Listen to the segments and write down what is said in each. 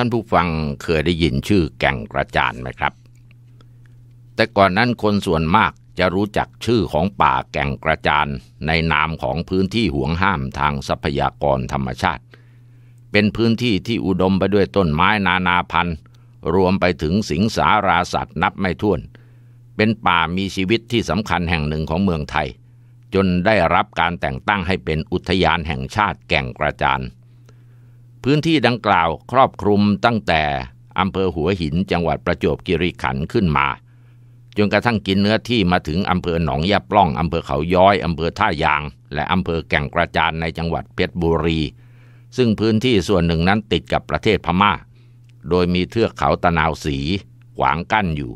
ท่านผู้ฟังเคยได้ยินชื่อแก่งกระจานไหมครับ แต่ก่อนนั้นคนส่วนมากจะรู้จักชื่อของป่าแก่งกระจานในนามของพื้นที่ห่วงห้ามทางทรัพยากรธรรมชาติ เป็นพื้นที่ที่อุดมไปด้วยต้นไม้นานาพันธุ์ รวมไปถึงสิงสาราสัตว์นับไม่ถ้วน เป็นป่ามีชีวิตที่สำคัญแห่งหนึ่งของเมืองไทย จนได้รับการแต่งตั้งให้เป็นอุทยานแห่งชาติแก่งกระจานพื้นที่ดังกล่าวครอบคลุมตั้งแต่อำเภอหัวหินจังหวัดประจวบคีรีขันธ์ขึ้นมาจนกระทั่งกินเนื้อที่มาถึงอำเภอหนองยาปล่องอำเภอเขาย้อยอำเภอท่ายางและอำเภอแก่งกระจานในจังหวัดเพชรบุรี ซึ่งพื้นที่ส่วนหนึ่งนั้นติดกับประเทศพมา่า โดยมีเทือกเขาตะนาวสีขวางกั้นอยู่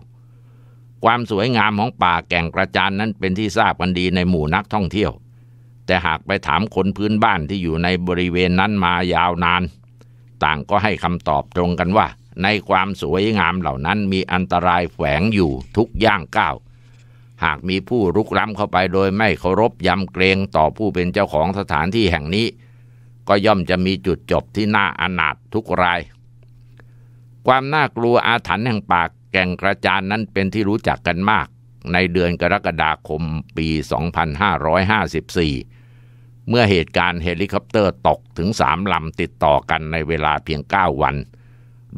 ความสวยงามของป่าแก่งกระจานนั้นเป็นที่ทราบกันดีในหมู่นักท่องเที่ยวแต่หากไปถามคนพื้นบ้านที่อยู่ในบริเวณนั้นมายาวนาน ต่างก็ให้คำตอบตรงกันว่า ในความสวยงามเหล่านั้นมีอันตรายแฝงอยู่ทุกย่างก้าว หากมีผู้รุกล้ำเข้าไปโดยไม่เคารพยำเกรงต่อผู้เป็นเจ้าของสถานที่แห่งนี้ ก็ย่อมจะมีจุดจบที่น่าอนาถทุกราย ความน่ากลัวอาถรรพ์แห่งปากแก่งกระจานนั้นเป็นที่รู้จักกันมาก ในเดือนกรกฎาคมปี 2554เมื่อเหตุการณ์เฮลิคอปเตอร์ตกถึงสามลำติดต่อกันในเวลาเพียง 9 วัน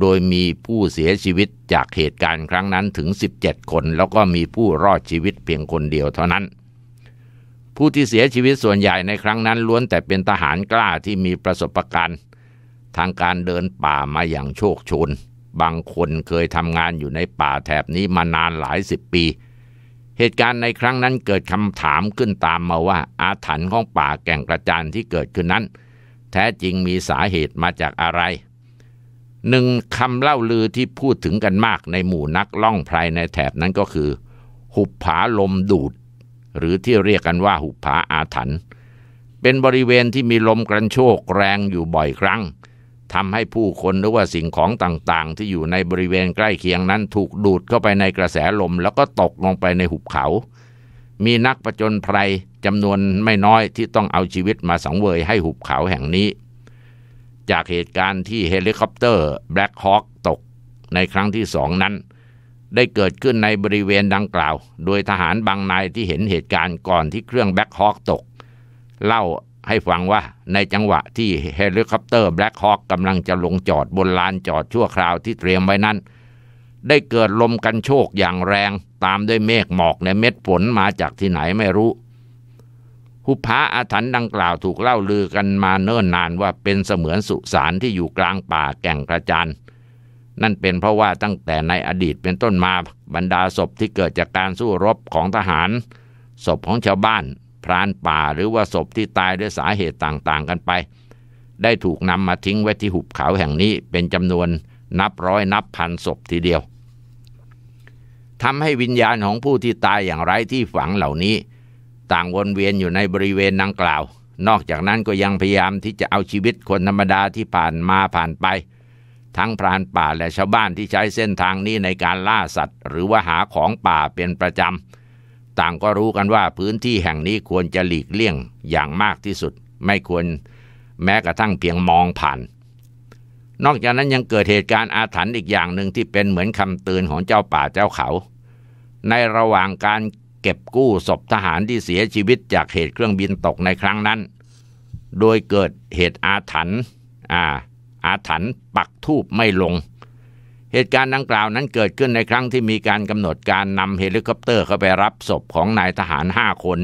โดยมีผู้เสียชีวิตจากเหตุการณ์ครั้งนั้นถึง 17 คนแล้วก็มีผู้รอดชีวิตเพียงคนเดียวเท่านั้น ผู้ที่เสียชีวิตส่วนใหญ่ในครั้งนั้นล้วนแต่เป็นทหารกล้าที่มีประสบการณ์ ทางการเดินป่ามาอย่างโชคชน บางคนเคยทำงานอยู่ในป่าแถบนี้มานานหลายสิบปีเหตุการณ์ในครั้งนั้นเกิดคำถามขึ้นตามมาว่า อาถรรพ์ของป่าแก่งกระจานที่เกิดขึ้นนั้นแท้จริงมีสาเหตุมาจากอะไร หนึ่งคำเล่าลือที่พูดถึงกันมากในหมู่นักล่องไพรในแถบนั้นก็คือ หุบผาลมดูด หรือที่เรียกกันว่าหุบผาอาถรรพ์เป็นบริเวณที่มีลมกระโชกแรงอยู่บ่อยครั้งทำให้ผู้คนหรือว่าสิ่งของต่าง ๆ ที่อยู่ในบริเวณใกล้เคียงนั้นถูกดูดเข้าไปในกระแสลม แล้วก็ตกลงไปในหุบเขา มีนักประจนภัยจำนวนไม่น้อยที่ต้องเอาชีวิตมาสังเวยให้หุบเขาแห่งนี้ จากเหตุการณ์ที่เฮลิคอปเตอร์แบล็กฮอคตก ในครั้งที่สองนั้น ได้เกิดขึ้นในบริเวณดังกล่าว โดยทหารบางนายที่เห็นเหตุการณ์ก่อนที่เครื่องแบล็กฮอคตกเล่าให้ฟังว่าในจังหวะที่เฮลิคอปเตอร์แบล็คฮอคกำลังจะลงจอดบนลานจอดชั่วคราวที่เตรียมไว้นั้น ได้เกิดลมกันโชกอย่างแรงตามด้วยเมฆหมอกและเม็ดฝนมาจากที่ไหนไม่รู้ หุบผาอาถรรพ์ดังกล่าวถูกเล่าลือกันมาเนิ่นนานว่าเป็นเสมือนสุสานที่อยู่กลางป่าแก่งกระจานนั่นเป็นเพราะว่าตั้งแต่ในอดีตเป็นต้นมาบรรดาศพที่เกิดจากการสู้รบของทหาร ศพของชาวบ้านพรานป่าหรือว่าศพที่ตายด้วยสาเหตุต่างๆกันไป ได้ถูกนำมาทิ้งไว้ที่หุบเขาแห่งนี้ เป็นจำนวนนับร้อยนับพันศพทีเดียวทำให้วิญญาณของผู้ที่ตายอย่างไร้ที่ฝังเหล่านี้ ต่างวนเวียนอยู่ในบริเวณดังกล่าว นอกจากนั้นก็ยังพยายามที่จะเอาชีวิตคนธรรมดาที่ผ่านมาผ่านไป ทั้งพรานป่าและชาวบ้านที่ใช้เส้นทางนี้ในการล่าสัตว์ หรือว่าหาของป่าเป็นประจำต่างก็รู้กันว่าพื้นที่แห่งนี้ควรจะหลีกเลี่ยงอย่างมากที่สุดไม่ควรแม้กระทั่งเพียงมองผ่าน นอกจากนั้นยังเกิดเหตุการณ์อาถรรพ์อีกอย่างหนึ่งที่เป็นเหมือนคำเตือนของเจ้าป่าเจ้าเขา ในระหว่างการเก็บกู้ศพทหารที่เสียชีวิตจากเหตุเครื่องบินตกในครั้งนั้น โดยเกิดเหตุอาถรรพ์อาถรรพ์ปักทูบไม่ลงเหตุการณ์ดังกล่าวนั้นเกิดขึ้นในครั้งที่มีการกำหนดการนำเฮลิคอปเตอร์เข้าไปรับศพของนายทหาร 5 คน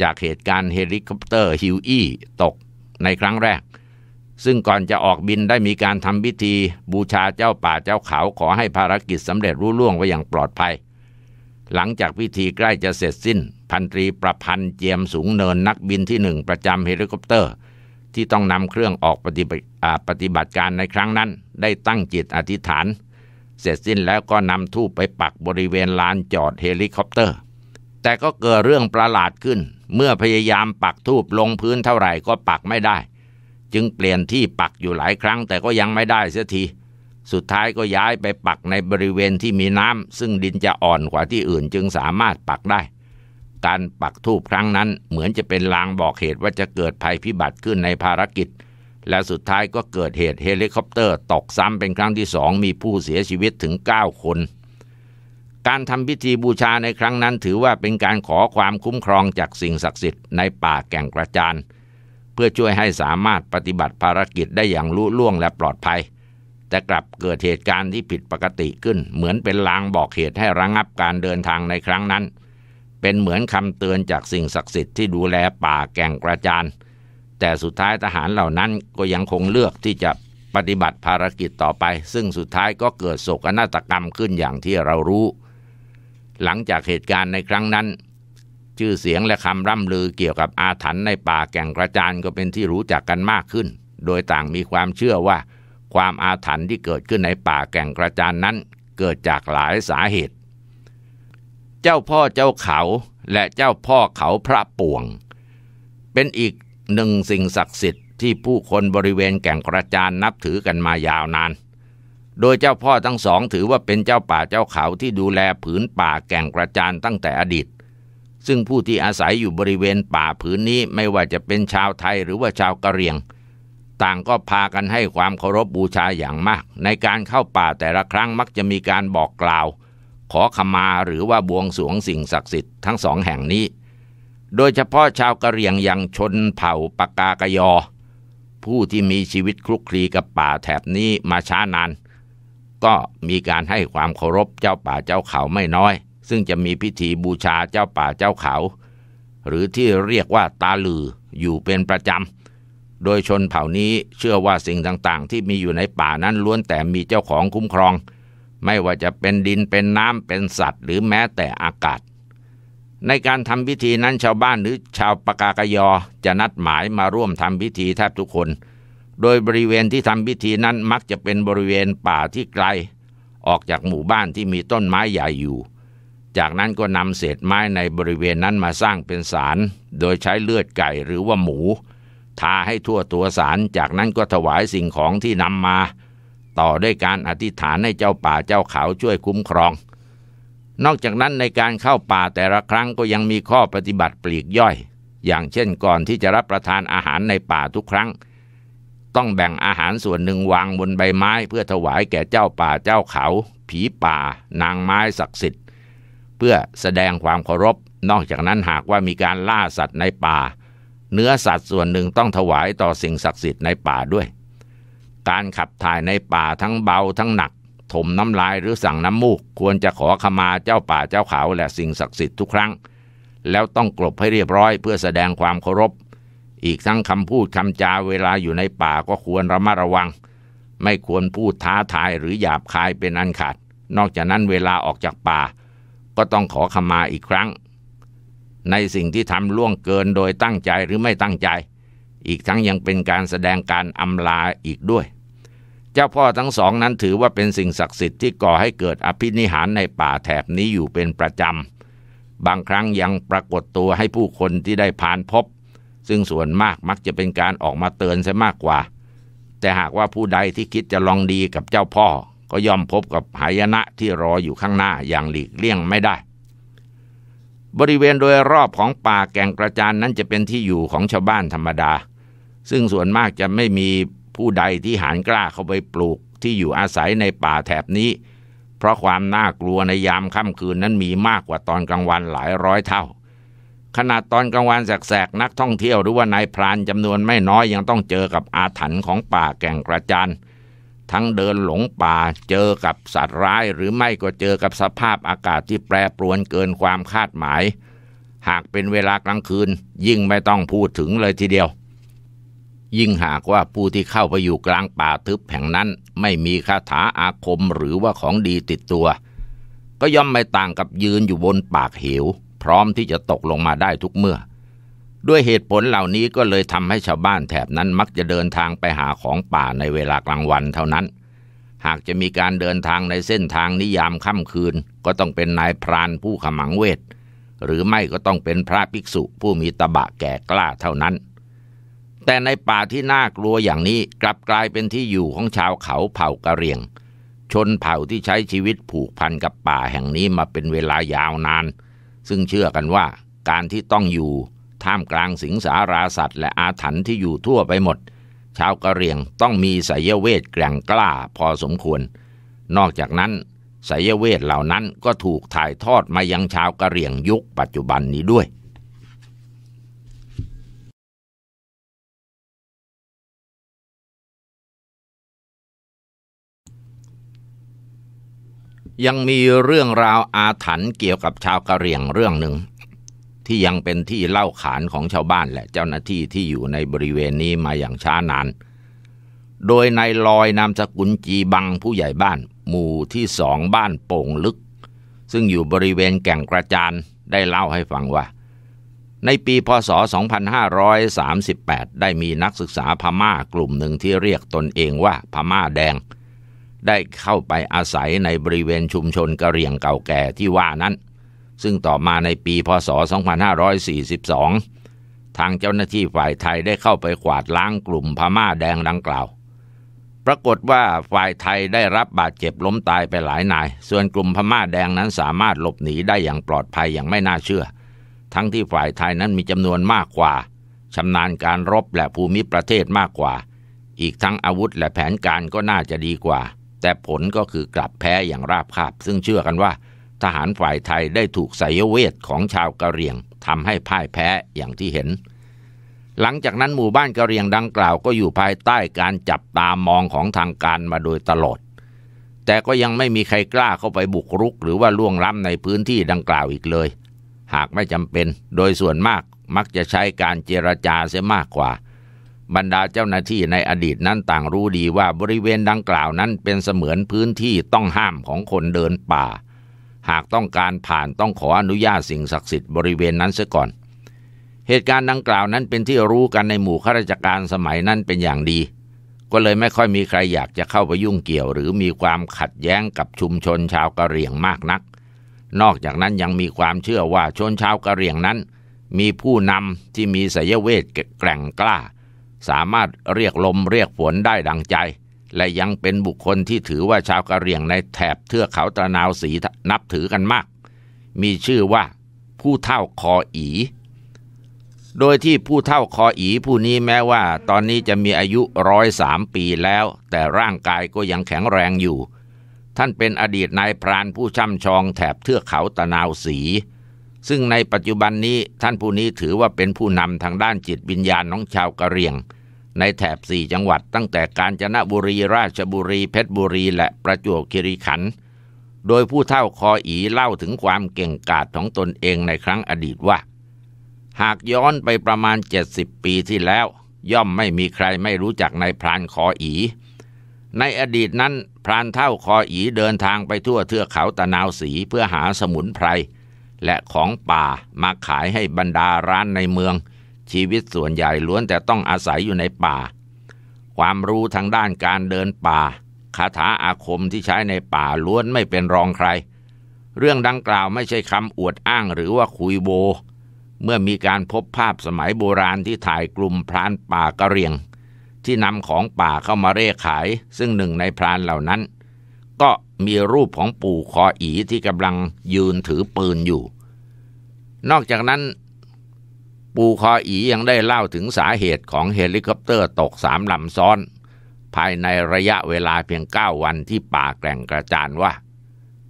จากเหตุการณ์เฮลิคอปเตอร์ฮิวอี้ตกในครั้งแรก ซึ่งก่อนจะออกบินได้มีการทำพิธีบูชาเจ้าป่าเจ้าเขาขอให้ภารกิจสำเร็จรุ่ล่วงไปอย่างปลอดภัย หลังจากพิธีใกล้จะเสร็จสิ้น พันตรีประพันธ์เจียมสูงเนินนักบินที่หนึ่งประจำเฮลิคอปเตอร์ ที่ต้องนำเครื่องออกปฏิบัติการในครั้งนั้นได้ตั้งจิตอธิษฐาน เสร็จสิ้นแล้วก็นำทูบไปปักบริเวณลานจอดเฮลิคอปเตอร์ แต่ก็เกิดเรื่องประหลาดขึ้น เมื่อพยายามปักทูบลงพื้นเท่าไหร่ก็ปักไม่ได้ จึงเปลี่ยนที่ปักอยู่หลายครั้งแต่ก็ยังไม่ได้เสียทีสุดท้ายก็ย้ายไปปักในบริเวณที่มีน้ำซึ่งดินจะอ่อนกว่าที่อื่นจึงสามารถปักได้ การปักทูบครั้งนั้น เหมือนจะเป็นลางบอกเหตุ ว่าจะเกิดภัยพิบัติขึ้นในภารกิจและสุดท้ายก็เกิดเหตุเฮลิคอปเตอร์ตกซ้ำเป็นครั้งที่สองมีผู้เสียชีวิตถึง 9 คน การทำพิธีบูชาในครั้งนั้นถือว่าเป็นการขอความคุ้มครองจากสิ่งศักดิ์สิทธิ์ในป่าแก่งกระจาน เพื่อช่วยให้สามารถปฏิบัติภารกิจได้อย่างลุล่วงและปลอดภัย แต่กลับเกิดเหตุการณ์ที่ผิดปกติขึ้นเหมือนเป็นลางบอกเหตุให้ระงงับการเดินทางในครั้งนั้น เป็นเหมือนคำเตือนจากสิ่งศักดิ์สิทธิ์ที่ดูแลป่าแก่งกระจานเแต่สุดท้ายทหารเหล่านั้นก็ยังคงเลือกที่จะปฏิบัติภารกิจต่อไป ซึ่งสุดท้ายก็เกิดโศกนาฏกรรมขึ้นอย่างที่เรารู้ หลังจากเหตุการณ์ในครั้งนั้น ชื่อเสียงและคำร่ำลือเกี่ยวกับอาถรรพ์ในป่าแก่งกระจานก็เป็นที่รู้จักกันมากขึ้น โดยต่างมีความเชื่อว่าความอาถรรพ์ที่เกิดขึ้นในป่าแก่งกระจานนั้น เกิดจากหลายสาเหตุ เจ้าพ่อเจ้าเขาและเจ้าพ่อเขาพระป่วง เป็นอีกหนึ่งสิ่งศักดิ์สิทธิ์ที่ผู้คนบริเวณแก่งกระจานนับถือกันมายาวนาน โดยเจ้าพ่อทั้งสองถือว่าเป็นเจ้าป่าเจ้าเขาที่ดูแลผืนป่าแก่งกระจานตั้งแต่อดีต ซึ่งผู้ที่อาศัยอยู่บริเวณป่าผืนนี้ไม่ว่าจะเป็นชาวไทยหรือว่าชาวกะเหรี่ยง ต่างก็พากันให้ความเคารพบบูชาอย่างมาก ในการเข้าป่าแต่ละครั้งมักจะมีการบอกกล่าว ขอขมาหรือว่าบวงสรวงสิ่งศักดิ์สิทธิ์ทั้งสองแห่งนี้โดยเฉพาะชาวกะเหรี่ยงอย่างชนเผ่าปากากยอผู้ที่มีชีวิตคลุกคลีกับป่าแถบนี้มาช้านาน ก็มีการให้ความเคารพเจ้าป่าเจ้าเขาไม่น้อย ซึ่งจะมีพิธีบูชาเจ้าป่าเจ้าเขา หรือที่เรียกว่าตาลือ อยู่เป็นประจำ โดยชนเผ่านี้เชื่อว่าสิ่งต่าง ๆ ที่มีอยู่ในป่านั้นล้วนแต่มีเจ้าของคุ้มครอง ไม่ว่าจะเป็นดินเป็นน้ำเป็นสัตว์หรือแม้แต่อากาศในการทำพิธีนั้นชาวบ้านหรือชาวปากากยอจะนัดหมายมาร่วมทำพิธีแทบทุกคน โดยบริเวณที่ทำพิธีนั้นมักจะเป็นบริเวณป่าที่ไกลออกจากหมู่บ้านที่มีต้นไม้ใหญ่อยู่ จากนั้นก็นำเศษไม้ในบริเวณนั้นมาสร้างเป็นศาลโดยใช้เลือดไก่หรือว่าหมูทาให้ทั่วตัวศาลจากนั้นก็ถวายสิ่งของที่นำมา ต่อด้วยการอธิษฐานให้เจ้าป่าเจ้าเขาช่วยคุ้มครองนอกจากนั้นในการเข้าป่าแต่ละครั้งก็ยังมีข้อปฏิบัติปลีกย่อย อย่างเช่นก่อนที่จะรับประทานอาหารในป่าทุกครั้ง ต้องแบ่งอาหารส่วนหนึ่งวางบนใบไม้เพื่อถวายแก่เจ้าป่าเจ้าเขาผีป่านางไม้ศักดิ์สิทธิ์ เพื่อแสดงความเคารพ นอกจากนั้นหากว่ามีการล่าสัตว์ในป่า เนื้อสัตว์ส่วนหนึ่งต้องถวายต่อสิ่งศักดิ์สิทธิ์ในป่าด้วย การขับถ่ายในป่าทั้งเบาทั้งหนักถมน้ำลายหรือสั่งน้ำมูกควรจะขอขมาเจ้าป่าเจ้าเขาและสิ่งศักดิ์สิทธิ์ทุกครั้ง แล้วต้องกลบให้เรียบร้อย เพื่อแสดงความเคารพ อีกทั้งคำพูดคำจาเวลาอยู่ในป่าก็ควรระมัดระวัง ไม่ควรพูดท้าทายหรือหยาบคายเป็นอันขาดนอกจากนั้นเวลาออกจากป่า ก็ต้องขอขมาอีกครั้ง ในสิ่งที่ทำล่วงเกินโดยตั้งใจหรือไม่ตั้งใจ อีกทั้งยังเป็นการแสดงการอำลาอีกด้วยเจ้าพ่อทั้งสองนั้นถือว่า เป็นสิ่งศักดิ์สิทธิ์ที่ก่อให้เกิดอภินิหารในป่าแถบนี้อยู่เป็นประจำ บางครั้งยังปรากฏตัวให้ผู้คนที่ได้ผ่านพบ ซึ่งส่วนมากมักจะเป็นการออกมาเตือนซะมากกว่า แต่หากว่าผู้ใดที่คิดจะลองดีกับเจ้าพ่อ ก็ยอมพบกับหายนะ ที่รออยู่ข้างหน้าอย่างหลีกเลี่ยงไม่ได้ บริเวณโดยรอบของป่าแก่งกระจานนั้นจะเป็นที่อยู่ของชาวบ้านธรรมดา ซึ่งส่วนมากจะไม่มีผู้ใดที่หานกล้าเข้าไปปลูกที่อยู่อาศัยในป่าแถบนี้ เพราะความน่ากลัวในยามค่ำคืนนั้นมีมากกว่าตอนกลางวันหลายร้อยเท่า ขนาดตอนกลางวันแสกๆนักท่องเที่ยวหรือว่านายพรานจำนวนไม่น้อยยังต้องเจอกับอาถรรพ์ของป่าแก่งกระจานทั้งเดินหลงป่าเจอกับสัตว์ร้ายหรือไม่ก็เจอกับสภาพอากาศที่แปรปรวนเกินความคาดหมาย หากเป็นเวลากลางคืน ยิ่งไม่ต้องพูดถึงเลยทีเดียวยิ่งหากว่าผู้ที่เข้าไปอยู่กลางป่าทึบแห่งนั้นไม่มีคาถาอาคมหรือว่าของดีติดตัวก็ย่อมไม่ต่างกับยืนอยู่บนปากเหว พร้อมที่จะตกลงมาได้ทุกเมื่อ ด้วยเหตุผลเหล่านี้ก็เลยทำให้ชาวบ้านแถบนั้นมักจะเดินทางไปหาของป่าในเวลากลางวันเท่านั้น หากจะมีการเดินทางในเส้นทางนิยามค่ำคืน ก็ต้องเป็นนายพรานผู้ขมังเวทหรือไม่ก็ต้องเป็นพระภิกษุผู้มีตบะแก่กล้าเท่านั้นแต่ในป่าที่น่ากลัวอย่างนี้กลับกลายเป็นที่อยู่ของชาวเขาเผ่ากะเหรี่ยง ชนเผ่าที่ใช้ชีวิตผูกพันกับป่าแห่งนี้มาเป็นเวลายาวนาน ซึ่งเชื่อกันว่าการที่ต้องอยู่ท่ามกลางสิงสาราสัตว์ และอาถรรพ์ที่อยู่ทั่วไปหมด ชาวกะเหรี่ยงต้องมีสายเวทแกร่งกล้าพอสมควร นอกจากนั้นสายเวทเหล่านั้นก็ถูกถ่ายทอดมายังชาวกะเหรี่ยงยุคปัจจุบันนี้ด้วยยังมีเรื่องราวอาถรรพ์เกี่ยวกับชาวกะเหรี่ยงเรื่องหนึ่งที่ยังเป็นที่เล่าขานของชาวบ้านและเจ้าหน้าที่ที่อยู่ในบริเวณนี้มาอย่างช้านาน โดยนายลอยนามสกุลจีบังผู้ใหญ่บ้าน หมู่ที่สองบ้านโป่งลึก ซึ่งอยู่บริเวณแก่งกระจานได้เล่าให้ฟังว่า ในปีพศ 2538 ได้มีนักศึกษาพม่ากลุ่มหนึ่งที่เรียกตนเองว่าพม่าแดงได้เข้าไปอาศัยในบริเวณชุมชนกะเหรี่ยงเก่าแก่ที่ว่านั้น ซึ่งต่อมาในปีพศ 2542 ทางเจ้าหน้าที่ฝ่ายไทยได้เข้าไปขวาดล้างกลุ่มพม่าแดงดังกล่าว ปรากฏว่าฝ่ายไทยได้รับบาดเจ็บล้มตายไปหลายนาย ส่วนกลุ่มพม่าแดงนั้นสามารถหลบหนีได้อย่างปลอดภัยอย่างไม่น่าเชื่อ ทั้งที่ฝ่ายไทยนั้นมีจำนวนมากกว่าชำนาญการรบและภูมิประเทศมากกว่า อีกทั้งอาวุธและแผนการก็น่าจะดีกว่าแต่ผลก็คือกลับแพ้อย่างราบคาบซึ่งเชื่อกันว่า ทหารฝ่ายไทยได้ถูกไสยเวทของชาวกะเหรี่ยงทำให้พ่ายแพ้อย่างที่เห็น หลังจากนั้นหมู่บ้านกะเหรี่ยงดังกล่าวก็อยู่ภายใต้การจับตามองของทางการมาโดยตลอด แต่ก็ยังไม่มีใครกล้าเข้าไปบุกรุก หรือว่าล่วงล้ำในพื้นที่ดังกล่าวอีกเลย หากไม่จำเป็นโดยส่วนมากมักจะใช้การเจรจาเสียมากกว่าบรรดาเจ้าหน้าที่ในอดีตนั้นต่าง รู้ดีว่าบริเวณดังกล่าวนั้นเป็นเสมือนพื้นที่ต้องห้ามของคนเดินป่า หากต้องการผ่านต้องขออนุญาตสิ่งศักดิ์สิทธิ์บริเวณนั้นเสียก่อน เหตุการณ์ดังกล่าวนั้นเป็นที่รู้กันในหมู่ข้าราชการสมัยนั้นเป็นอย่างดี ก็เลยไม่ค่อยมีใครอยากจะเข้าไปยุ่งเกี่ยว หรือมีความขัดแย้งกับชุมชนชาวกะเหรี่ยงมากนัก นอกจากนั้นยังมีความเชื่อว่าชนชาวกะเหรี่ยงนั้น มีผู้นำที่มีสยเวทแกร่งกล้าสามารถเรียกลมเรียกฝนได้ดังใจ และยังเป็นบุคคลที่ถือว่าชาวกะเหรี่ยงในแถบเทือกเขาตะนาวสีนับถือกันมาก มีชื่อว่า ผู้เท่าคออีโดยที่ผู้เท่าคออีผู้นี้แม้ว่า ตอนนี้จะมีอายุร้อยสามปีแล้ว แต่ร่างกายก็ยังแข็งแรงอยู่ ท่านเป็นอดีตนายพรานผู้ช่ำชอง แถบเทือกเขาตะนาวสีซึ่งในปัจจุบันนี้ท่านผู้นี้ถือว่าเป็นผู้นำทางด้านจิตวิญญาณของชาวกะเหรี่ยง ในแถบสี่จังหวัดตั้งแต่กาญจนบุรีราชบุรีเพชรบุรีและประจวบคีรีขันธ์โดยผู้เท่าคออีเล่าถึงความเก่งกาจของตนเองในครั้งอดีตว่า หากย้อนไปประมาณ 70 ปีที่แล้ว ย่อมไม่มีใครไม่รู้จักนายพรานคออี ในอดีตนั้น พรานเท่าคออีเดินทางไปทั่วเทือกเขาตะนาวสีเพื่อหาสมุนไพรและของป่ามาขายให้บรรดาร้านในเมือง ชีวิตส่วนใหญ่ล้วนแต่ต้องอาศัยอยู่ในป่า ความรู้ทางด้านการเดินป่าคาถาอาคมที่ใช้ในป่าล้วนไม่เป็นรองใคร เรื่องดังกล่าวไม่ใช่คำอวดอ้างหรือว่าคุยโบ เมื่อมีการพบภาพสมัยโบราณที่ถ่ายกลุ่มพรานป่ากระเรียง ที่นำของป่าเข้ามาเร่ขาย ซึ่งหนึ่งในพรานเหล่านั้น ก็มีรูปของปู่คออีที่กำลังยืนถือปืนอยู่ นอกจากนั้น ปู่คออียังได้เล่าถึงสาเหตุของเฮลิคอปเตอร์ตกสามลำซ้อนภายในระยะเวลาเพียงเก้าวันที่ป่าแกล่งกระจานว่า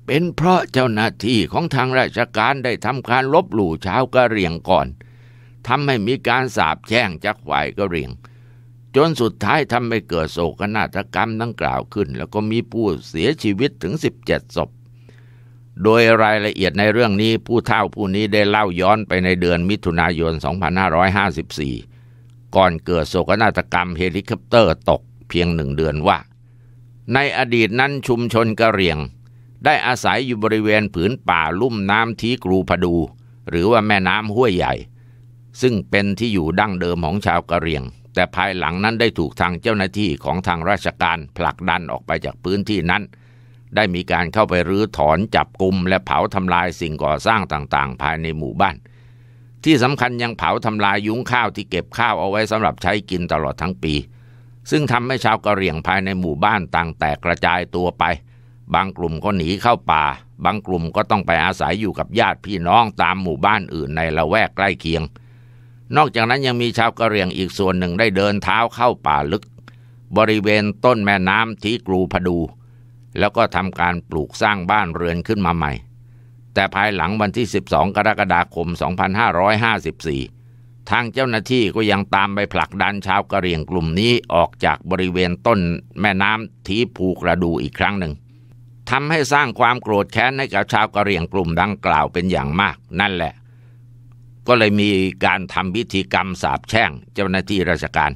เป็นเพราะเจ้าหน้าที่ของทางราชการได้ทำการลบหลู่ชาวกะเหรี่ยงก่อนทำให้มีการสาบแช่งจากฝ่ายกะเหรี่ยงจนสุดท้ายทำให้เกิดโศกนาฏกรรมดังกล่าวขึ้น แล้วก็มีผู้เสียชีวิตถึง 17 ศพ โดยรายละเอียดในเรื่องนี้ผู้เฒ่าผู้นี้ได้เล่าย้อนไปในเดือนมิถุนายน 2554 ก่อนเกิดโศกนาฏกรรมเฮลิคอปเตอร์ตกเพียงหนึ่งเดือนว่า ในอดีตนั้นชุมชนกะเหรี่ยง ได้อาศัยอยู่บริเวณผืนป่าลุ่มน้ำทีกรูพดู หรือว่าแม่น้ำห้วยใหญ่ ซึ่งเป็นที่อยู่ดั้งเดิมของชาวกะเหรี่ยงแต่ภายหลังนั้นได้ถูกทางเจ้าหน้าที่ของทางราชการผลักดันออกไปจากพื้นที่นั้น ได้มีการเข้าไปรื้อถอนจับกลุ่มและเผาทำลายสิ่งก่อสร้างต่างๆ ภายในหมู่บ้าน ที่สำคัญยังเผาทำลายยุ้งข้าวที่เก็บข้าวเอาไว้สำหรับใช้กินตลอดทั้งปี ซึ่งทำให้ชาวกะเหรี่ยงภายในหมู่บ้านต่างแตกกระจายตัวไป บางกลุ่มก็หนีเข้าป่า บางกลุ่มก็ต้องไปอาศัยอยู่กับญาติพี่น้อง ตามหมู่บ้านอื่นในละแวกใกล้เคียงนอกจากนั้นยังมีชาวกะเหรี่ยงอีกส่วนหนึ่งได้เดินเท้าเข้าป่าลึก บริเวณต้นแม่น้ำทีกรูพดูแล้วก็ทำการปลูกสร้างบ้านเรือนขึ้นมาใหม่ แต่ภายหลังวันที่ 12 กรกฎาคม 2554 ทางเจ้าหน้าที่ก็ยังตามไปผลักดันชาวกะเหรี่ยงกลุ่มนี้ออกจากบริเวณต้นแม่น้ำทีภูกระดูอีกครั้งหนึ่งทำให้สร้างความโกรธแค้นให้กับชาวกะเหรี่ยงกลุ่มดังกล่าวเป็นอย่างมากนั่นแหละก็เลยมีการทำพิธีกรรมสาบแช่งเจ้าหน้าที่ราชการ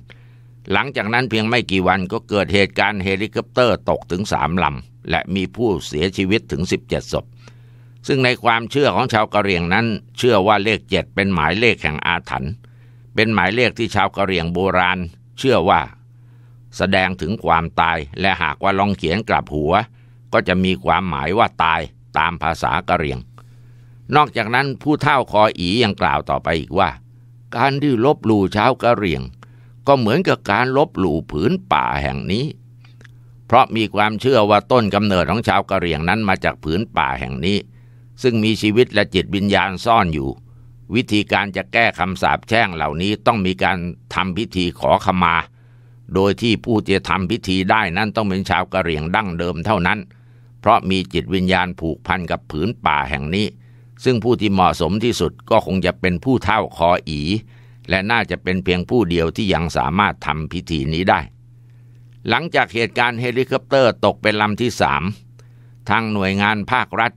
หลังจากนั้นเพียงไม่กี่วันก็เกิดเหตุการณ์เฮลิคอปเตอร์ตกถึงสามลำและมีผู้เสียชีวิตถึง 17 ศพ ซึ่งในความเชื่อของชาวกะเหรี่ยงนั้นเชื่อว่าเลขเจ็ดเป็นหมายเลขแห่งอาถรรพ์ เป็นหมายเลขที่ชาวกะเหรี่ยงโบราณเชื่อว่า แสดงถึงความตาย และหากว่าลองเขียนกลับหัว ก็จะมีความหมายว่าตายตามภาษากะเหรี่ยงนอกจากนั้นผู้เท่าคออียังกล่าวต่อไปอีกว่า การที่ลบหลู่ชาวกะเหรี่ยงก็เหมือนกับการลบหลู่ผืนป่าแห่งนี้ เพราะมีความเชื่อว่าต้นกำเนิดของชาวกะเหรี่ยงนั้นมาจากผืนป่าแห่งนี้ ซึ่งมีชีวิตและจิตวิญญาณซ่อนอยู่ วิธีการจะแก้คำสาปแช่งเหล่านี้ต้องมีการทำพิธีขอขมา โดยที่ผู้จะทำพิธีได้นั้นต้องเป็นชาวกะเหรี่ยงดั้งเดิมเท่านั้น เพราะมีจิตวิญญาณผูกพันกับผืนป่าแห่งนี้ซึ่งผู้ที่เหมาะสมที่สุดก็คงจะเป็นผู้เท่าคออี และน่าจะเป็นเพียงผู้เดียวที่ยังสามารถทำพิธีนี้ได้ หลังจากเหตุการณ์เฮลิคอปเตอร์ตกเป็นลำที่สามทางหน่วยงานภาครัฐ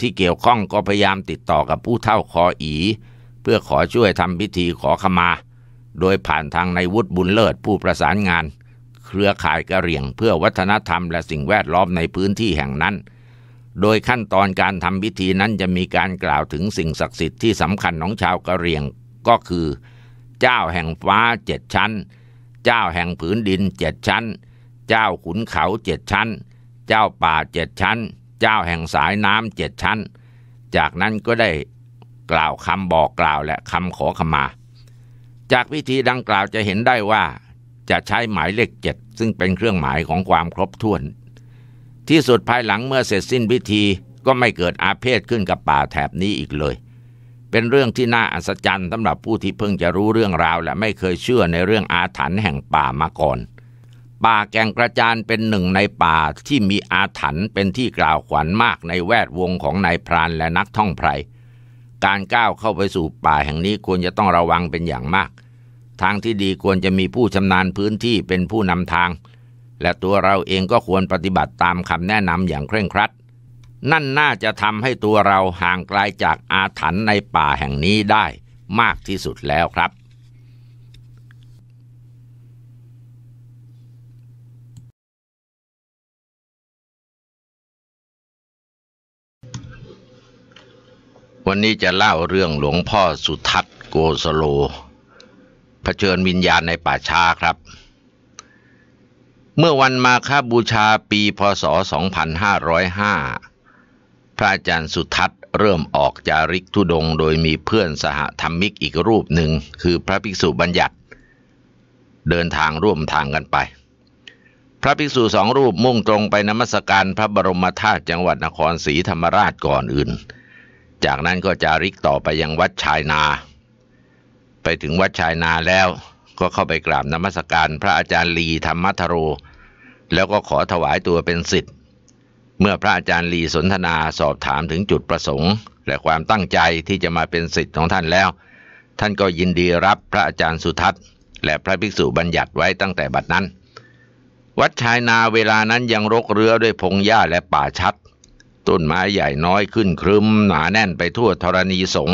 ที่เกี่ยวข้องก็พยายามติดต่อกับผู้เท่าคออี เพื่อขอช่วยทำพิธีขอขมา โดยผ่านทางในวุฒิบุญเลิศผู้ประสานงาน เครือข่ายกระเหรี่ยงเพื่อวัฒนธรรมและสิ่งแวดล้อมในพื้นที่แห่งนั้นโดยขั้นตอนการทำพิธีนั้นจะมีการกล่าวถึงสิ่งศักดิ์สิทธิ์ที่สำคัญของชาวกะเหรี่ยง ก็คือ เจ้าแห่งฟ้าเจ็ดชั้น เจ้าแห่งผืนดินเจ็ดชั้น เจ้าขุนเขาเจ็ดชั้น เจ้าป่าเจ็ดชั้น เจ้าแห่งสายน้ำเจ็ดชั้น จากนั้นก็ได้กล่าวคำบอกกล่าวและคำขอขมา จากพิธีดังกล่าวจะเห็นได้ว่าจะใช้หมายเลขเจ็ด ซึ่งเป็นเครื่องหมายของความครบถ้วนที่สุดภายหลังเมื่อเสร็จสิ้นพิธีก็ไม่เกิดอาเพศขึ้นกับป่าแถบนี้อีกเลย เป็นเรื่องที่น่าอัศจรรย์สำหรับผู้ที่เพิ่งจะรู้เรื่องราว และไม่เคยเชื่อในเรื่องอาถรรพ์แห่งป่ามาก่อน ป่าแก่งกระจานเป็นหนึ่งในป่าที่มีอาถรรพ์เป็นที่กล่าวขวัญมากในแวดวงของนายพรานและนักท่องไพร การก้าวเข้าไปสู่ป่าแห่งนี้ควรจะต้องระวังเป็นอย่างมากทางที่ดีควรจะมีผู้ชำนาญพื้นที่เป็นผู้นำทางและตัวเราเองก็ควรปฏิบัติตามคำแนะนำอย่างเคร่งครัด นั่นน่าจะทำให้ตัวเราห่างไกลาจากอาถรรพ์ในป่าแห่งนี้ได้มากที่สุดแล้วครับ วันนี้จะเล่าเรื่องหลวงพ่อสุทัศน์โกสโลเผชิญวิญญาณในป่าช้าครับเมื่อวันมาคาบูชาปีพศ 2505 พระอาจารย์สุทัศน์เริ่มออกจาริกทุดงโดยมีเพื่อนสหธรรมิกอีกรูปหนึ่ง คือพระภิกษุบัญญัติ เดินทางร่วมทางกันไป พระภิกษุสองรูปมุ่งตรงไปนมัสการพระบรมธาตุจังหวัดนครศรีธรรมราชก่อนอื่น จากนั้นก็จาริกต่อไปยังวัดชายนา ไปถึงวัดชายนาแล้วก็เข้าไปกราบนมัสการพระอาจารย์ลีธรรมทโร แล้วก็ขอถวายตัวเป็นสิทธิ์เมื่อพระอาจารย์ลีสนทนาสอบถามถึงจุดประสงค์ และความตั้งใจที่จะมาเป็นสิทธิ์ของท่านแล้ว ท่านก็ยินดีรับพระอาจารย์สุทัศน์และพระภิกษุบัญญัติไว้ตั้งแต่บัดนั้น วัดชายนาเวลานั้นยังรกเรือด้วยพงหญ้าและป่าชัด ต้นไม้ใหญ่น้อยขึ้นครึมหนาแน่นไปทั่วธรณีสง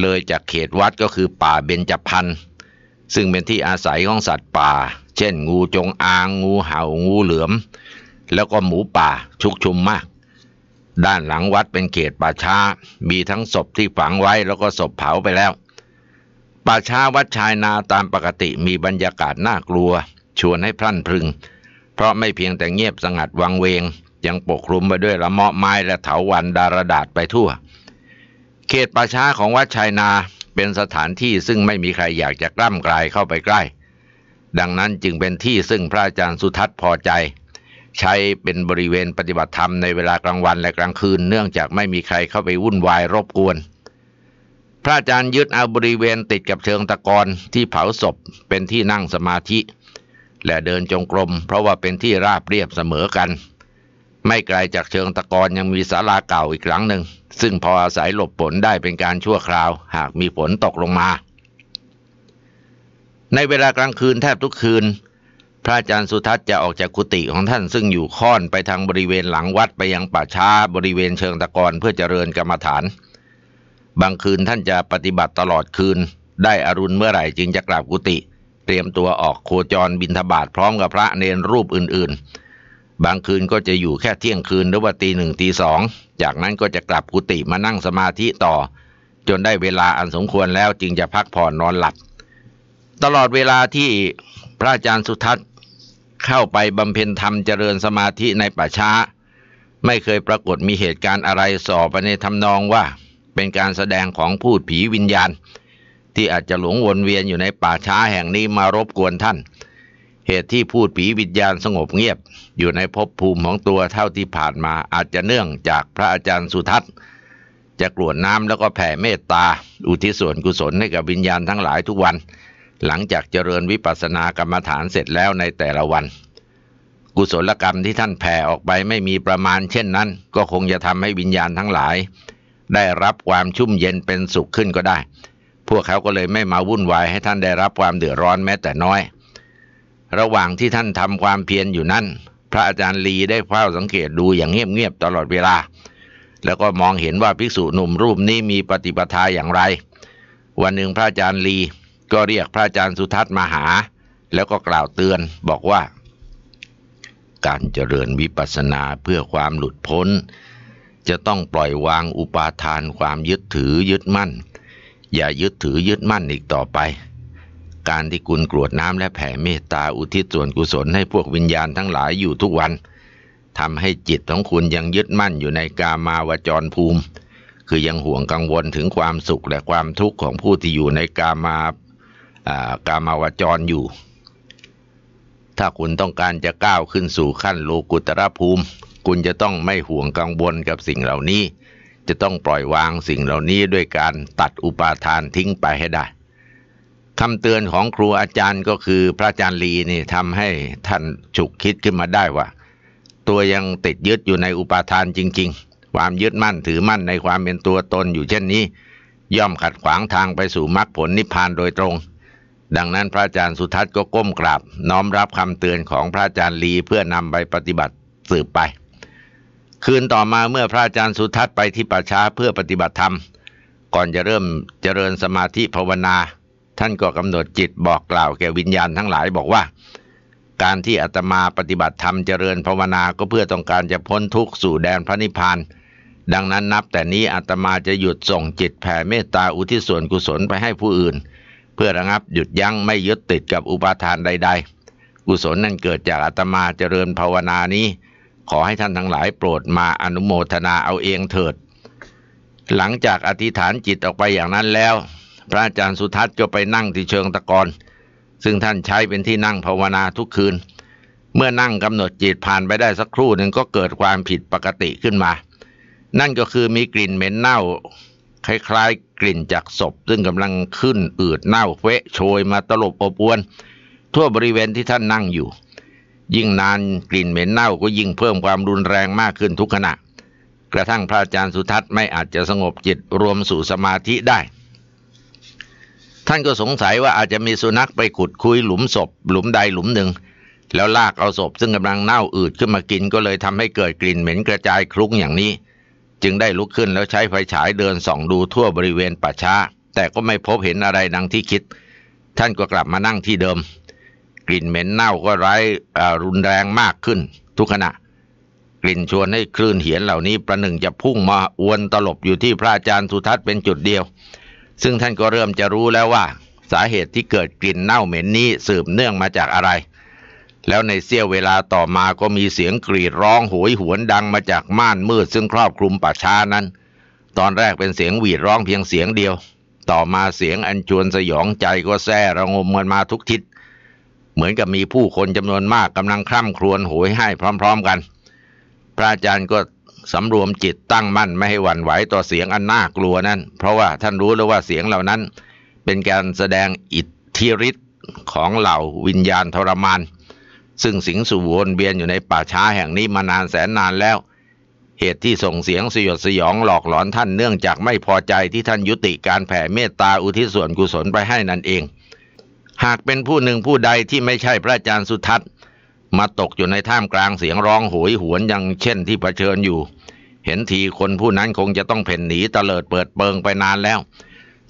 เลยจากเขตวัดก็คือป่าเบญจพรรณซึ่งเป็นที่อาศัยของสัตว์ป่า เช่น งูจงอาง งูเห่า งูเหลือม แล้วก็หมูป่า ชุกชุมมาก ด้านหลังวัดเป็นเขตป่าช้า มีทั้งศพที่ฝังไว้แล้วก็ศพเผาไปแล้ว ป่าช้าวัดชายนาตามปกติมีบรรยากาศน่ากลัว ชวนให้พลั่นพรึง เพราะไม่เพียงแต่เงียบสงัดวังเวง ยังปกคลุมไปด้วยละเมาะไม้และเถาวันดารดาษไปทั่ว เขตป่าช้าของวัดชายนาเป็นสถานที่ซึ่งไม่มีใครอยากจะกล้ำกลายเข้าไปใกล้ ดังนั้นจึงเป็นที่ซึ่งพระอาจารย์สุทัศน์พอใจ ใช้เป็นบริเวณปฏิบัติธรรมในเวลากลางวันและกลางคืนเนื่องจากไม่มีใครเข้าไปวุ่นวายรบกวน พระอาจารย์ยึดเอาบริเวณติดกับเชิงตะกอนที่เผาศพเป็นที่นั่งสมาธิและเดินจงกรมเพราะว่าเป็นที่ราบเรียบเสมอกันไม่ไกลจากเชิงตะกอนยังมีศาลาเก่าอีกหลังหนึ่ง ซึ่งพออาศัยหลบฝนได้เป็นการชั่วคราว หากมีฝนตกลงมา ในเวลากลางคืนแทบทุกคืน พระอาจารย์สุทัศน์จะออกจากกุฏิของท่านซึ่งอยู่ค่อนไปทางบริเวณหลังวัดไปยังป่าช้าบริเวณเชิงตะกอนเพื่อเจริญกรรมฐาน บางคืนท่านจะปฏิบัติตลอดคืน ได้อรุณเมื่อไหร่จึงจะกลับกุฏิเตรียมตัวออกโคจรบินทบาทพร้อมกับพระเนนรูปอื่น ๆบางคืนก็จะอยู่แค่เที่ยงคืนหรือว่าตีหนึ่งตีสอง จากนั้นก็จะกลับกุฏิมานั่งสมาธิต่อจนได้เวลาอันสมควรแล้วจึงจะพักผ่อนนอนหลับตลอดเวลาที่พระอาจารย์สุทัศน์เข้าไปบำเพ็ญธรรมเจริญสมาธิในป่าช้า ไม่เคยปรากฏมีเหตุการณ์อะไรสอบไปในทำนองว่าเป็นการแสดงของผู้ผีวิญญาณ ที่อาจจะหลงวนเวียนอยู่ในป่าช้าแห่งนี้มารบกวนท่านเหตุที่พูดผีวิญญาณสงบเงียบ อยู่ในภพภูมิของตัวเท่าที่ผ่านมาอาจจะเนื่องจากพระอาจารย์สุทัศน์ จะกรวดน้ำแล้วก็แผ่เมตตา อุทิศส่วนกุศลให้กับวิญญาณทั้งหลายทุกวัน หลังจากเจริญวิปัสสนากรรมฐานเสร็จแล้วในแต่ละวัน กุศลกรรมที่ท่านแผ่ออกไปไม่มีประมาณเช่นนั้น ก็คงจะทำให้วิญญาณทั้งหลาย ได้รับความชุ่มเย็นเป็นสุขขึ้นก็ได้ พวกเขาก็เลยไม่มาวุ่นวายให้ท่านได้รับความเดือดร้อนแม้แต่น้อยระหว่างที่ท่านทำความเพียรอยู่นั้น พระอาจารย์ลีได้เฝ้าสังเกตดูอย่างเงียบๆตลอดเวลา แล้วก็มองเห็นว่าภิกษุหนุ่มรูปนี้มีปฏิปทาอย่างไร วันหนึ่งพระอาจารย์ลีก็เรียกพระอาจารย์สุทัศน์มาหา แล้วก็กล่าวเตือนบอกว่า การเจริญวิปัสสนาเพื่อความหลุดพ้น จะต้องปล่อยวางอุปาทานความยึดถือยึดมั่น อย่ายึดถือยึดมั่นอีกต่อไปการที่คุณกรวดน้ำและแผ่เมตตาอุทิศส่วนกุศลให้พวกวิญญาณทั้งหลายอยู่ทุกวันทำให้จิตของคุณยังยึดมั่นอยู่ในกามาวจรภูมิ คือยังห่วงกังวลถึงความสุขและความทุกข์ของผู้ที่อยู่ในกามากามาวจรอยู่ ถ้าคุณต้องการจะก้าวขึ้นสู่ขั้นโลกุตระภูมิ คุณจะต้องไม่ห่วงกังวลกับสิ่งเหล่านี้ จะต้องปล่อยวางสิ่งเหล่านี้ด้วยการตัดอุปาทานทิ้งไปให้ได้คำเตือนของครูอาจารย์ก็คือพระอาจารย์ลีนี่ทำให้ท่านฉุกคิดขึ้นมาได้ว่า ตัวยังติดยึดอยู่ในอุปาทานจริงๆ ความยึดมั่นถือมั่นในความเป็นตัวตนอยู่เช่นนี้ ย่อมขัดขวางทางไปสู่มรรคผลนิพพานโดยตรง ดังนั้นพระอาจารย์สุทัศน์ก็ก้มกราบ น้อมรับคำเตือนของพระอาจารย์ลีเพื่อนำไปปฏิบัติสืบไปคืนต่อมาเมื่อพระอาจารย์สุทัศน์ไปที่ป่าช้าเพื่อปฏิบัติธรรม ก่อนจะเริ่มเจริญสมาธิภาวนาท่านก็กำหนดจิตบอกกล่าวแก่วิญญาณทั้งหลายบอกว่า การที่อาตมาปฏิบัติธรรมเจริญภาวนาก็เพื่อต้องการจะพ้นทุกข์สู่แดนพระนิพพานดังนั้นนับแต่นี้อาตมาจะหยุดส่งจิตแผ่เมตตาอุทิศส่วนกุศลไปให้ผู้อื่น เพื่อระงับหยุดยั้งไม่ยึดติดกับอุปาทานใดๆ กุศลนั้นเกิดจากอาตมาเจริญภาวนานี้ ขอให้ท่านทั้งหลายโปรดมาอนุโมทนาเอาเองเถิด หลังจากอธิษฐานจิตออกไปอย่างนั้นแล้วพระอาจารย์สุทัศน์ก็ไปนั่งที่เชิงตะกอนซึ่งท่านใช้เป็นที่นั่งภาวนาทุกคืน เมื่อนั่งกำหนดจิตผ่านไปได้สักครู่หนึ่งก็เกิดความผิดปกติขึ้นมา นั่นก็คือมีกลิ่นเหม็นเน่า คล้าย ๆ กลิ่นจากศพซึ่งกำลังขึ้นอืดเน่าเฟะโชยมาตลบอบอวน ทั่วบริเวณที่ท่านนั่งอยู่ ยิ่งนานกลิ่นเหม็นเน่าก็ยิ่งเพิ่มความรุนแรงมากขึ้นทุกขณะ กระทั่งพระอาจารย์สุทัศน์ไม่อาจจะสงบจิตรวมสู่สมาธิได้ท่านก็สงสัยว่าอาจจะมีสุนัขไปขุดคุยหลุมศพหลุมใดหลุมหนึ่ง แล้วลากเอาศพ ซึ่งกำลังเน่าอืดขึ้นมากินก็เลยทำให้เกิดกลิ่นเหม็นกระจายคลุ้งอย่างนี้ จึงได้ลุกขึ้นแล้วใช้ไฟฉายเดินส่องดูทั่วบริเวณป่าช้าแต่ก็ไม่พบเห็นอะไรดังที่คิด ท่านก็กลับมานั่งที่เดิม กลิ่นเหม็นเน่าก็ร้ายรุนแรงมากขึ้น ทุกขณะ กลิ่นชวนให้คลื่นเหียนเหล่านี้ประหนึ่งจะพุ่งมาอวนตลบอยู่ที่พระอาจารย์สุทัศน์เป็นจุดเดียวซึ่งท่านก็เริ่มจะรู้แล้วว่าสาเหตุที่เกิดกลิ่นเน่าเหม็นนี้สืบเนื่องมาจากอะไร แล้วในเสี้ยวเวลาต่อมาก็มีเสียงกรีดร้องโหยหวนดังมาจากม่านมืดซึ่งครอบคลุมป่าช้านั้น ตอนแรกเป็นเสียงหวีดร้องเพียงเสียงเดียว ต่อมาเสียงอันชวนสยองใจก็แซ่ระงมกันมาทุกทิศ เหมือนกับมีผู้คนจำนวนมากกำลังคร่ำครวญโหยให้พร้อม ๆกัน พระอาจารย์ก็สำรวมจิตตั้งมั่นไม่ให้หวั่นไหวต่อเสียงอันน่ากลัวนั่นเพราะว่าท่านรู้แล้วว่าเสียงเหล่านั้น เป็นการแสดงอิทธิฤทธิ์ของเหล่าวิญญาณทรมาน ซึ่งสิงสู่วนเวียนอยู่ในป่าช้าแห่งนี้มานานแสนนานแล้ว เหตุที่ส่งเสียงสยดสยองหลอกหลอนท่านเนื่องจากไม่พอใจที่ท่านยุติการแผ่เมตตาอุทิศส่วนกุศลไปให้นั่นเอง หากเป็นผู้หนึ่งผู้ใดที่ไม่ใช่พระอาจารย์สุทัศน์มาตกอยู่ในท่ามกลางเสียงร้องโหยหวนอย่างเช่นที่เผชิญอยู่ เห็นทีคนผู้นั้นคงจะต้องเพ่นหนีเตลิดเปิดเปิงไปนานแล้ว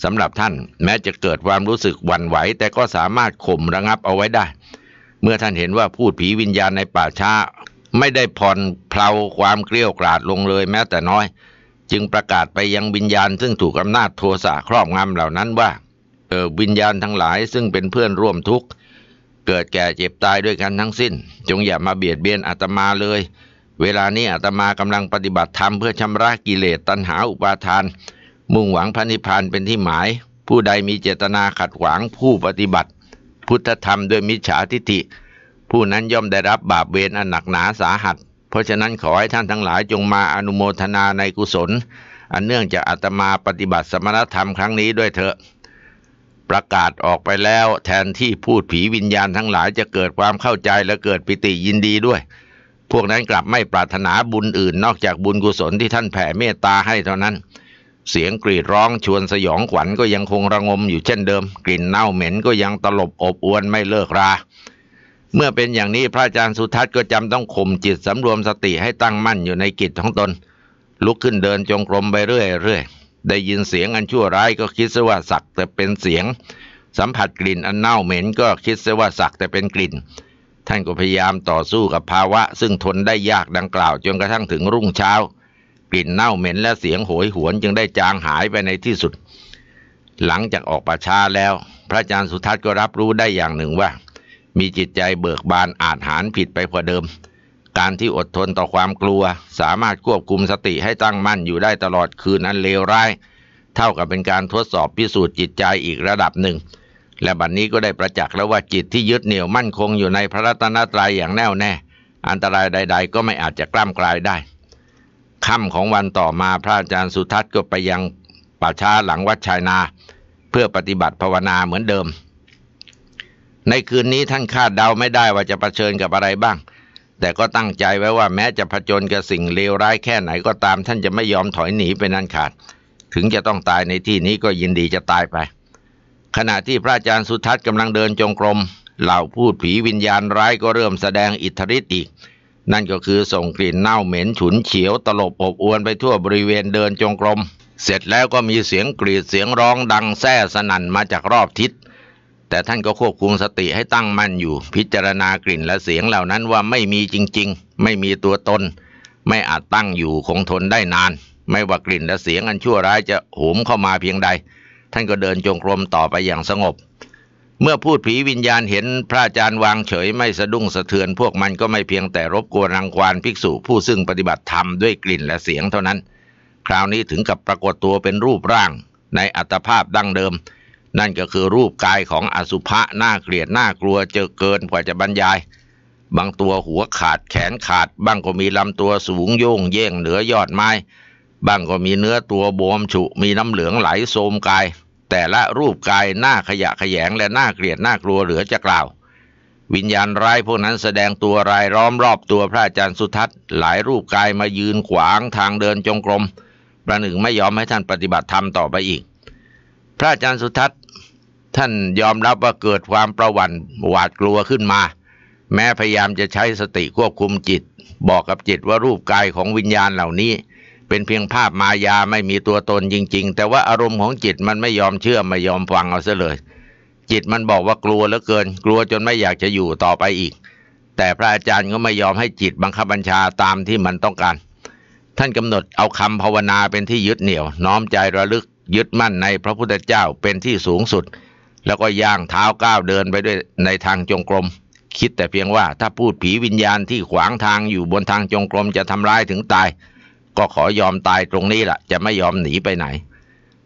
สำหรับท่านแม้จะเกิดความรู้สึกหวั่นไหวแต่ก็สามารถข่มระงับเอาไว้ได้ เมื่อท่านเห็นว่าพูดผีวิญญาณในป่าช้าไม่ได้ผ่อนเพลาความเกลี้ยวกราดลงเลยแม้แต่น้อย จึงประกาศไปยังวิญญาณซึ่งถูกอำนาจโทสะครอบงำเหล่านั้นว่าเออวิญญาณทั้งหลายซึ่งเป็นเพื่อนร่วมทุกข์เกิดแก่เจ็บตายด้วยกันทั้งสิ้น จงอย่ามาเบียดเบียนอาตมาเลย เวลานี้อาตมากำลังปฏิบัติธรรมเพื่อชำระกิเลสตัณหาอุปาทาน มุ่งหวังพระนิพพานเป็นที่หมาย ผู้ใดมีเจตนาขัดขวางผู้ปฏิบัติ พุทธธรรมด้วยมิจฉาทิฏฐิ ผู้นั้นย่อมได้รับบาปเวรอันหนักหนาสาหัสเพราะฉะนั้นขอให้ท่านทั้งหลายจงมาอนุโมทนาในกุศล อันเนื่องจากอาตมาปฏิบัติสมณธรรมครั้งนี้ด้วยเถอะประกาศออกไปแล้ว แทนที่พูดผีวิญญาณทั้งหลายจะเกิดความเข้าใจและเกิดปิติยินดีด้วย พวกนั้นกลับไม่ปรารถนาบุญอื่นนอกจากบุญกุศลที่ท่านแผ่เมตตาให้เท่านั้น เสียงกรีดร้องชวนสยองขวัญก็ยังคงระงมอยู่เช่นเดิม กลิ่นเน่าเหม็นก็ยังตลบอบอวนไม่เลิกรา เมื่อเป็นอย่างนี้พระอาจารย์สุทัศน์ก็จำต้องข่มจิตสำรวมสติให้ตั้งมั่นอยู่ในกิจของตน ลุกขึ้นเดินจงกรมไปเรื่อยได้ยินเสียงอันชั่วร้ายก็คิดซะว่าสักแต่เป็นเสียง สัมผัสกลิ่นอันเน่าเหม็นก็คิดซะว่าสักแต่เป็นกลิ่นท่านก็พยายามต่อสู้กับภาวะซึ่งทนได้ยากดังกล่าวจนกระทั่งถึงรุ่งเช้า กลิ่นเน่าเหม็นและเสียงโหยหวนจึงได้จางหายไปในที่สุด หลังจากออกปราชาแล้ว พระอาจารย์สุทัศน์ก็รับรู้ได้อย่างหนึ่งว่า มีจิตใจเบิกบานอาจหารผิดไปกว่าเดิมการที่อดทนต่อความกลัวสามารถควบคุมสติให้ตั้งมั่นอยู่ได้ตลอดคืนนั้นเลวร้ายเท่ากับเป็นการทดสอบพิสูจน์จิตใจอีกระดับหนึ่ง และบัดนนี้ก็ได้ประจักษ์แล้วว่าจิตที่ยึดเหนี่ยวมั่นคงอยู่ในพระรัตนตรัยอย่างแน่วแน่ อันตรายใด ๆ ก็ไม่อาจจะกล้ามกลายได้ค่ำของวันต่อมาพระอาจารย์สุทัศน์ก็ไปยังป่าช้าหลังวัดชายนา เพื่อปฏิบัติภาวนาเหมือนเดิม ในคืนนี้ท่านคาดเดาไม่ได้ว่าจะะเผชิญกับอะไรบ้างแต่ก็ตั้งใจไว้ว่าแม้จะผจญกับสิ่งเลวร้ายแค่ไหนก็ตามท่านจะไม่ยอมถอยหนีไปนั่นขาด ถึงจะต้องตายในที่นี้ก็ยินดีจะตายไป ขณะที่พระอาจารย์สุทัศน์กำลังเดินจงกรม เหล่าพูดผีวิญญาณร้ายก็เริ่มแสดงอิทธิฤทธิ์อีก นั่นก็คือส่งกลิ่นเน่าเหม็นฉุนเฉียวตลบอบอวนไปทั่วบริเวณเดินจงกรม เสร็จแล้วก็มีเสียงกรีดเสียงร้องดังแซ่สนั่นมาจากรอบทิศแต่ท่านก็ควบคุมสติให้ตั้งมั่นอยู่ พิจารณากลิ่นและเสียงเหล่านั้นว่าไม่มีจริงๆ ไม่มีตัวตนไม่อาจตั้งอยู่คงทนได้นาน ไม่ว่ากลิ่นและเสียงอันชั่วร้ายจะโหมเข้ามาเพียงใด ท่านก็เดินจงกรมต่อไปอย่างสงบ เมื่อพูดผีวิญญาณเห็นพระอาจารย์วางเฉยไม่สะดุ้งสะเทือนพวกมันก็ไม่เพียงแต่รบกวนรังควานภิกษุ ผู้ซึ่งปฏิบัติธรรมด้วยกลิ่นและเสียงเท่านั้น คราวนี้ถึงกับปรากฏตัวเป็นรูปร่างในอัตภาพดั้งเดิมนั่นก็คือรูปกายของอสุภะ น่าเกลียดน่ากลัวเจอเกินกว่าจะบรรยาย บางตัวหัวขาดแขนขาดบางก็มีลำตัวสูงโยงเย่งเหนือยอดไม้ บางก็มีเนื้อตัวบวมฉุมีน้ำเหลืองไหล โสมกาย แต่ละรูปกายหน้าขยะขยงและหน้าเกลียดน่ากลัวเหลือจะกล่าว วิญญาณร้ายพวกนั้นแสดงตัวรายล้อมรอบตัวพระอาจารย์สุทัศน์หลายรูปกายมายืนขวางทางเดินจงกรมประหนึ่งไม่ยอมให้ท่านปฏิบัติธรรมต่อไปอีกพระอาจารย์สุทัศน์ท่านยอมรับว่าเกิดความประวันหวาดกลัวขึ้นมา แม้พยายามจะใช้สติควบคุมจิต บอกกับจิตว่ารูปกายของวิญญาณเหล่านี้ เป็นเพียงภาพมายาไม่มีตัวตนจริงๆ แต่ว่าอารมณ์ของจิตมันไม่ยอมเชื่อ ไม่ยอมฟังเอาซะเลย จิตมันบอกว่ากลัวเหลือเกิน กลัวจนไม่อยากจะอยู่ต่อไปอีก แต่พระอาจารย์ก็ไม่ยอมให้จิตบังคับบัญชาตามที่มันต้องการ ท่านกำหนดเอาคำภาวนาเป็นที่ยึดเหนี่ยว น้อมใจระลึกยึดมั่นในพระพุทธเจ้าเป็นที่สูงสุด แล้วก็ย่างเท้าก้าวเดินไปด้วยในทางจงกรมคิดแต่เพียงว่าถ้าพูดผีวิญญาณที่ขวางทางอยู่บนทางจงกรมจะทำร้ายถึงตาย ก็ขอยอมตายตรงนี้ละ่ะ จะไม่ยอมหนีไปไหน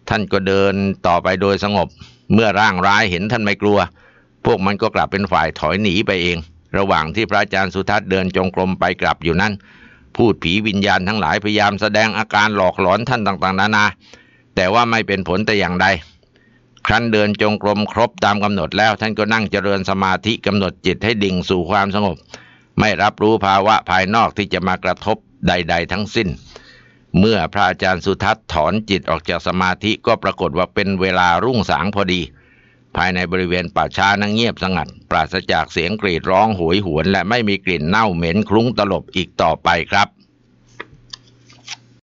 ท่านก็เดินต่อไปโดยสงบเมื่อร่างร้ายเห็นท่านไม่กลัว พวกมันก็กลับเป็นฝ่ายถอยหนีไปเอง ระหว่างที่พระอาจารย์สุทัศน์เดินจงกรมไปกลับอยู่นั้น พูดผีวิญญาณทั้งหลายพยายามแสดงอาการหลอกหลอนท่านต่างๆนานาแต่ว่าไม่เป็นผลแต่อย่างใด ครั้นเดินจงกรมครบตามกำหนดแล้วท่านก็นั่งเจริญสมาธิกำหนดจิตให้ดิ่งสู่ความสงบ ไม่รับรู้ภาวะภายนอกที่จะมากระทบใดๆทั้งสิ้น เมื่อพระอาจารย์สุทัศน์ถอนจิตออกจากสมาธิก็ปรากฏว่าเป็นเวลารุ่งสางพอดี ภายในบริเวณป่าช้านั่งเงียบสงัด ปราศจากเสียงกรีดร้องโหยหวน และไม่มีกลิ่นเน่าเหม็นคลุ้งตลบอีกต่อไปครับ